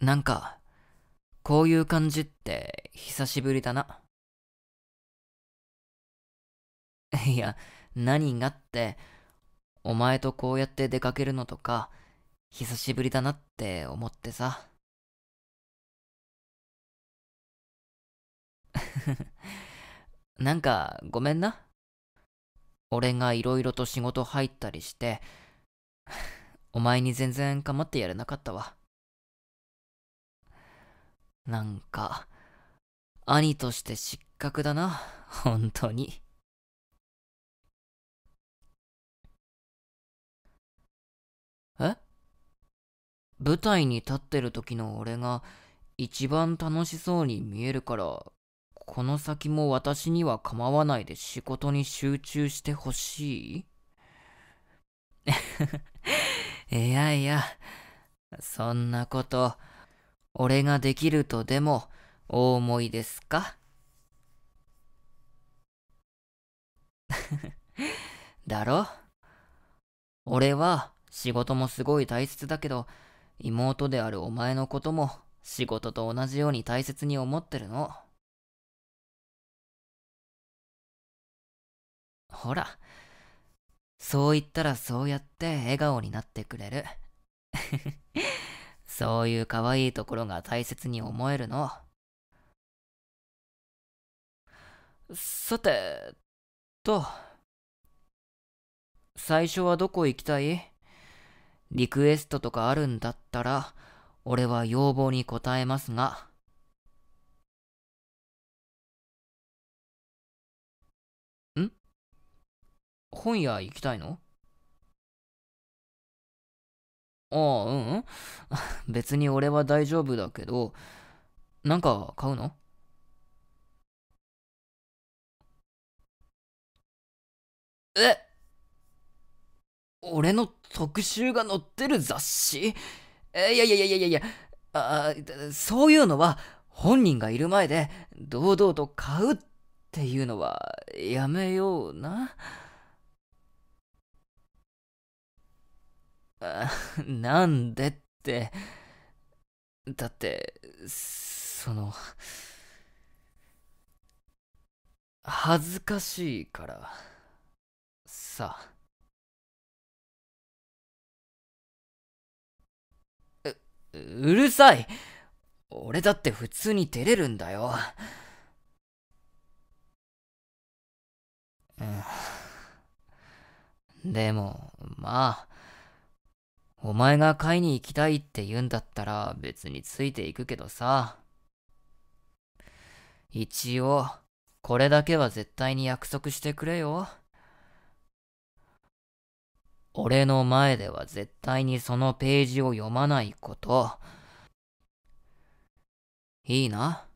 なんか、こういう感じって久しぶりだな。いや、何がって、お前とこうやって出かけるのとか、久しぶりだなって思ってさ。なんか、ごめんな。俺が色々と仕事入ったりして、お前に全然構ってやれなかったわ。なんか、兄として失格だな、本当に。え舞台に立ってる時の俺が一番楽しそうに見えるから、この先も私には構わないで仕事に集中してほしい いやいや、そんなこと、俺ができるとでもお思いですか だろ俺は仕事もすごい大切だけど、妹であるお前のことも仕事と同じように大切に思ってるの。ほら、そう言ったらそうやって笑顔になってくれる。そういう可愛いところが大切に思えるの。さて、と。最初はどこ行きたいリクエストとかあるんだったら、俺は要望に応えますが。ん本屋行きたいのああ、うん、うん。別に俺は大丈夫だけど、なんか買うのえ俺の特集が載ってる雑誌えいやいやいやいやいや、あそういうのは本人がいる前で堂々と買うっていうのはやめような。あ なんでって。だって、その、恥ずかしいから、さ。う、うるさい俺だって普通に照れるんだよ。うん。でも、まあ、お前が買いに行きたいって言うんだったら別についていくけどさ。一応、これだけは絶対に約束してくれよ。俺の前では絶対にそのページを読まないこと。いいな